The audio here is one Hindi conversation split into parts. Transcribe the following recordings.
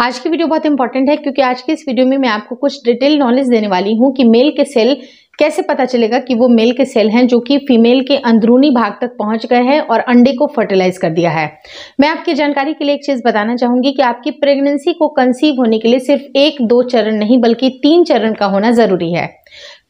आज की वीडियो बहुत इंपॉर्टेंट है क्योंकि आज की इस वीडियो में मैं आपको कुछ डिटेल नॉलेज देने वाली हूँ कि मेल के सेल कैसे पता चलेगा कि वो मेल के सेल हैं जो कि फीमेल के अंदरूनी भाग तक पहुंच गए हैं और अंडे को फर्टिलाइज कर दिया है मैं आपकी जानकारी के लिए एक चीज़ बताना चाहूंगी कि आपकी प्रेगनेंसी को कंसीव होने के लिए सिर्फ एक दो चरण नहीं बल्कि तीन चरण का होना ज़रूरी है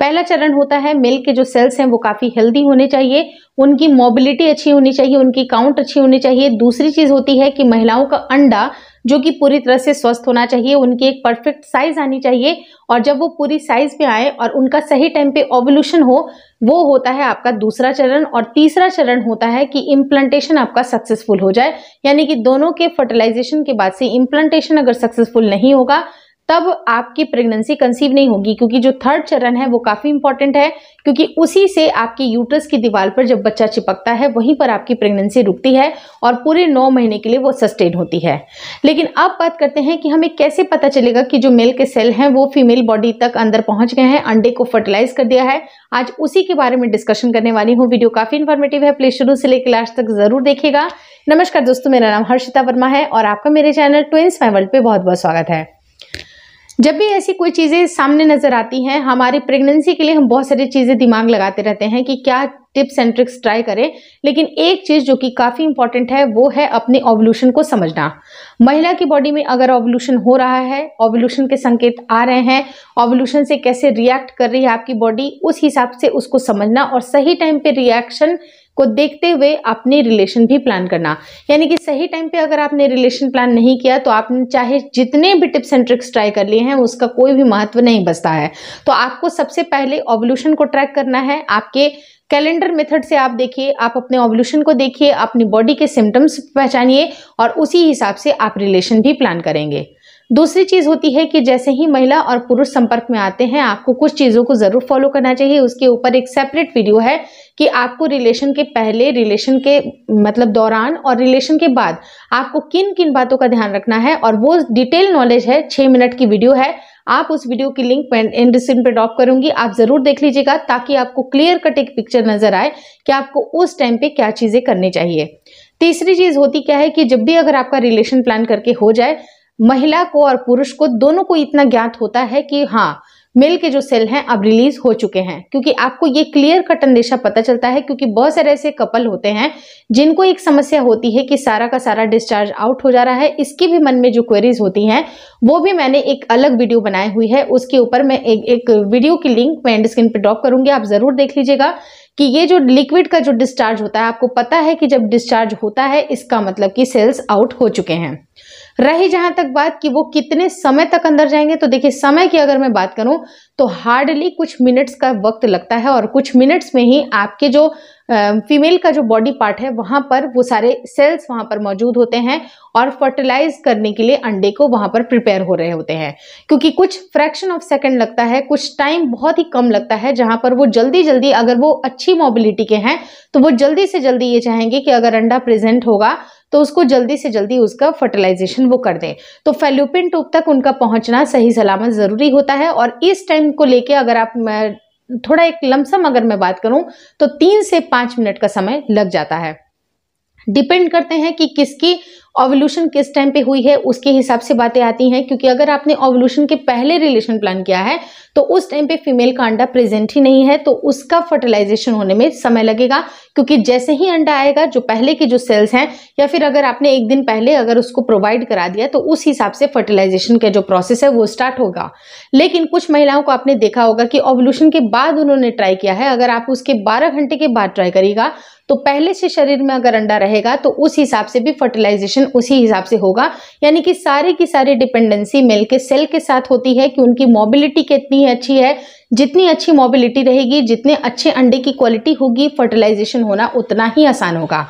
पहला चरण होता है मेल के जो सेल्स हैं वो काफ़ी हेल्दी होने चाहिए उनकी मोबिलिटी अच्छी होनी चाहिए उनकी काउंट अच्छी होनी चाहिए दूसरी चीज़ होती है कि महिलाओं का अंडा जो कि पूरी तरह से स्वस्थ होना चाहिए उनकी एक परफेक्ट साइज आनी चाहिए और जब वो पूरी साइज पे आए और उनका सही टाइम पे ओवल्यूशन हो वो होता है आपका दूसरा चरण और तीसरा चरण होता है कि इम्प्लांटेशन आपका सक्सेसफुल हो जाए यानी कि दोनों के फर्टिलाइजेशन के बाद से इम्प्लांटेशन अगर सक्सेसफुल नहीं होगा तब आपकी प्रेगनेंसी कंसीव नहीं होगी क्योंकि जो थर्ड चरण है वो काफ़ी इंपॉर्टेंट है क्योंकि उसी से आपकी यूट्रस की दीवार पर जब बच्चा चिपकता है वहीं पर आपकी प्रेगनेंसी रुकती है और पूरे नौ महीने के लिए वो सस्टेन होती है लेकिन अब बात करते हैं कि हमें कैसे पता चलेगा कि जो मेल के सेल हैं वो फीमेल बॉडी तक अंदर पहुंच गए हैं अंडे को फर्टिलाइज कर दिया है आज उसी के बारे में डिस्कशन करने वाली हूँ वीडियो काफ़ी इन्फॉर्मेटिव है प्लीज शुरू से लेकर लास्ट तक ज़रूर देखेगा नमस्कार दोस्तों मेरा नाम हर्षिता वर्मा है और आपका मेरे चैनल ट्विंस फैमल पे बहुत बहुत स्वागत है जब भी ऐसी कोई चीज़ें सामने नज़र आती हैं हमारी प्रेगनेंसी के लिए हम बहुत सारी चीज़ें दिमाग लगाते रहते हैं कि क्या टिप्स एंड ट्रिक्स ट्राई करें लेकिन एक चीज़ जो कि काफ़ी इंपॉर्टेंट है वो है अपने ओवल्यूशन को समझना महिला की बॉडी में अगर ओवल्यूशन हो रहा है ओवल्यूशन के संकेत आ रहे हैं ओवल्यूशन से कैसे रिएक्ट कर रही है आपकी बॉडी उस हिसाब से उसको समझना और सही टाइम पर रिएक्शन को देखते हुए अपने रिलेशन भी प्लान करना यानी कि सही टाइम पे अगर आपने रिलेशन प्लान नहीं किया तो आपने चाहे जितने भी टिप्स एंड ट्रिक्स ट्राई कर लिए हैं उसका कोई भी महत्व नहीं बचता है तो आपको सबसे पहले ओवल्यूशन को ट्रैक करना है आपके कैलेंडर मेथड से आप देखिए आप अपने ओवल्यूशन को देखिए अपनी बॉडी के सिम्टम्स पहचानिए और उसी हिसाब से आप रिलेशन भी प्लान करेंगे दूसरी चीज़ होती है कि जैसे ही महिला और पुरुष संपर्क में आते हैं आपको कुछ चीज़ों को ज़रूर फॉलो करना चाहिए उसके ऊपर एक सेपरेट वीडियो है कि आपको रिलेशन के पहले रिलेशन के मतलब दौरान और रिलेशन के बाद आपको किन किन बातों का ध्यान रखना है और वो डिटेल नॉलेज है छः मिनट की वीडियो है आप उस वीडियो की लिंक एंड स्क्रीन पर ड्रॉप करूंगी आप जरूर देख लीजिएगा ताकि आपको क्लियर कट एक पिक्चर नजर आए कि आपको उस टाइम पे क्या चीजें करनी चाहिए तीसरी चीज होती क्या है कि जब भी अगर आपका रिलेशन प्लान करके हो जाए महिला को और पुरुष को दोनों को इतना ज्ञात होता है कि हाँ मेल के जो सेल हैं अब रिलीज हो चुके हैं क्योंकि आपको ये क्लियर कट अंदेशा पता चलता है क्योंकि बहुत सारे ऐसे कपल होते हैं जिनको एक समस्या होती है कि सारा का सारा डिस्चार्ज आउट हो जा रहा है इसकी भी मन में जो क्वेरीज होती हैं वो भी मैंने एक अलग वीडियो बनाई हुई है उसके ऊपर मैं एक, एक वीडियो की लिंक मैं एंड स्क्रीन पर ड्रॉप करूंगी आप जरूर देख लीजिएगा कि ये जो लिक्विड का जो डिस्चार्ज होता है आपको पता है कि जब डिस्चार्ज होता है इसका मतलब कि सेल्स आउट हो चुके हैं रही जहां तक बात कि वो कितने समय तक अंदर जाएंगे तो देखिए समय की अगर मैं बात करूं तो हार्डली कुछ मिनट्स का वक्त लगता है और कुछ मिनट्स में ही आपके जो फीमेल का जो बॉडी पार्ट है वहां पर वो सारे सेल्स वहाँ पर मौजूद होते हैं और फर्टिलाइज करने के लिए अंडे को वहाँ पर प्रिपेयर हो रहे होते हैं क्योंकि कुछ फ्रैक्शन ऑफ सेकंड लगता है कुछ टाइम बहुत ही कम लगता है जहाँ पर वो जल्दी जल्दी अगर वो अच्छी मोबिलिटी के हैं तो वो जल्दी से जल्दी ये चाहेंगे कि अगर अंडा प्रेजेंट होगा तो उसको जल्दी से जल्दी उसका फर्टिलाइजेशन वो कर दें तो फेल्यूपिन ट्यूब तक उनका पहुंचना सही सलामत ज़रूरी होता है और इस टाइम को लेके अगर आप थोड़ा एक लमसम अगर मैं बात करूं तो तीन से पांच मिनट का समय लग जाता है डिपेंड करते हैं कि किसकी ओवल्यूशन किस टाइम पे हुई है उसके हिसाब से बातें आती हैं क्योंकि अगर आपने ओवल्यूशन के पहले रिलेशन प्लान किया है तो उस टाइम पे फीमेल का अंडा प्रेजेंट ही नहीं है तो उसका फर्टिलाइजेशन होने में समय लगेगा क्योंकि जैसे ही अंडा आएगा जो पहले के जो सेल्स हैं या फिर अगर आपने एक दिन पहले अगर उसको प्रोवाइड करा दिया तो उस हिसाब से फर्टिलाइजेशन का जो प्रोसेस है वो स्टार्ट होगा लेकिन कुछ महिलाओं को आपने देखा होगा कि ओवल्यूशन के बाद उन्होंने ट्राई किया है अगर आप उसके बारह घंटे के बाद ट्राई करेगा तो पहले से शरीर में अगर अंडा रहेगा तो उस हिसाब से भी फर्टिलाइजेशन रिएक्शन उसी हिसाब से होगा यानी कि सारी की सारी डिपेंडेंसी मिल के सेल के साथ होती है कि उनकी मोबिलिटी कितनी अच्छी है जितनी अच्छी मोबिलिटी रहेगी जितने अच्छे अंडे की क्वालिटी होगी फर्टिलाइजेशन होना उतना ही आसान होगा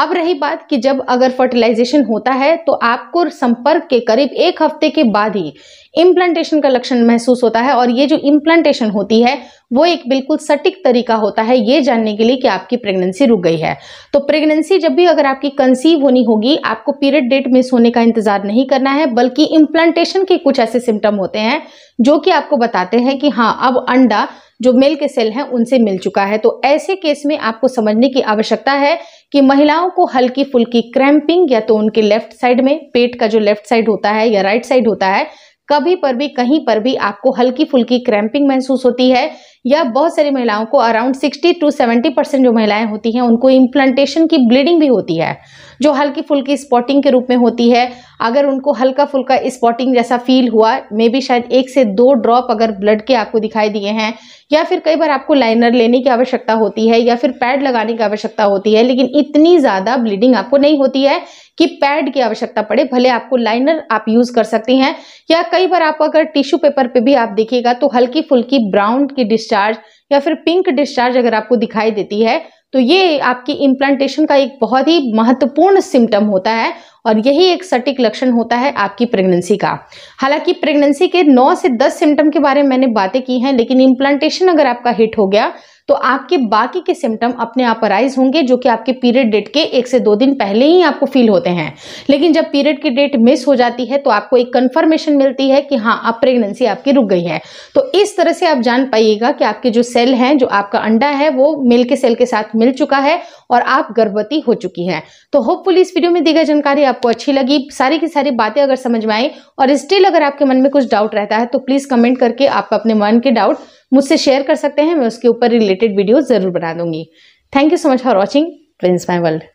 अब रही बात कि जब अगर फर्टिलाइजेशन होता है तो आपको संपर्क के करीब एक हफ्ते के बाद ही इम्प्लांटेशन का लक्षण महसूस होता है और ये जो इम्प्लांटेशन होती है वो एक बिल्कुल सटीक तरीका होता है ये जानने के लिए कि आपकी प्रेगनेंसी रुक गई है तो प्रेगनेंसी जब भी अगर आपकी कंसीव होनी होगी आपको पीरियड डेट मिस होने का इंतजार नहीं करना है बल्कि इम्प्लांटेशन के कुछ ऐसे सिम्टम होते हैं जो कि आपको बताते हैं कि हाँ अब अब अंडा जो मेल के सेल हैं उनसे मिल चुका है तो ऐसे केस में आपको समझने की आवश्यकता है कि महिलाओं को हल्की फुल्की क्रैम्पिंग या तो उनके लेफ्ट साइड में पेट का जो लेफ्ट साइड होता है या राइट साइड होता है कभी पर भी कहीं पर भी आपको हल्की फुल्की क्रैम्पिंग महसूस होती है या बहुत सारी महिलाओं को अराउंड 60 टू 70 परसेंट जो महिलाएं होती हैं उनको इम्प्लांटेशन की ब्लीडिंग भी होती है जो हल्की फुल्की स्पॉटिंग के रूप में होती है अगर उनको हल्का फुल्का स्पॉटिंग जैसा फील हुआ मे बी शायद एक से दो ड्रॉप अगर ब्लड के आपको दिखाई दिए हैं या फिर कई बार आपको लाइनर लेने की आवश्यकता होती है या फिर पैड लगाने की आवश्यकता होती है लेकिन इतनी ज़्यादा ब्लीडिंग आपको नहीं होती है कि पैड की आवश्यकता पड़े भले आपको लाइनर आप यूज़ कर सकती हैं या कई बार आप अगर टिश्यू पेपर पे भी आप देखिएगा तो हल्की फुल्की ब्राउन की डिस्चार्ज या फिर पिंक डिस्चार्ज अगर आपको दिखाई देती है तो ये आपकी इम्प्लांटेशन का एक बहुत ही महत्वपूर्ण सिम्टम होता है और यही एक सटीक लक्षण होता है आपकी प्रेगनेंसी का हालांकि प्रेगनेंसी के 9 से 10 सिम्टम के बारे में मैंने बातें की हैं लेकिन इम्प्लांटेशन अगर आपका हिट हो गया तो आपके बाकी के सिम्टम अपने आप अराइज होंगे जो कि आपके पीरियड डेट के एक से दो दिन पहले ही आपको फील होते हैं लेकिन जब पीरियड की डेट मिस हो जाती है तो आपको एक कंफर्मेशन मिलती है कि हाँ आप प्रेगनेंसी आपकी रुक गई है तो इस तरह से आप जान पाइएगा कि आपके जो सेल हैं जो आपका अंडा है वो मेल के सेल के साथ मिल चुका है और आप गर्भवती हो चुकी हैं तो होपफुली इस वीडियो में दी गई जानकारी आप आपको अच्छी लगी सारी की सारी बातें अगर समझ में आई और स्टिल अगर आपके मन में कुछ डाउट रहता है तो प्लीज़ कमेंट करके आप अपने मन के डाउट मुझसे शेयर कर सकते हैं मैं उसके ऊपर रिलेटेड वीडियो ज़रूर बना दूंगी thank you so much for watching Prince My world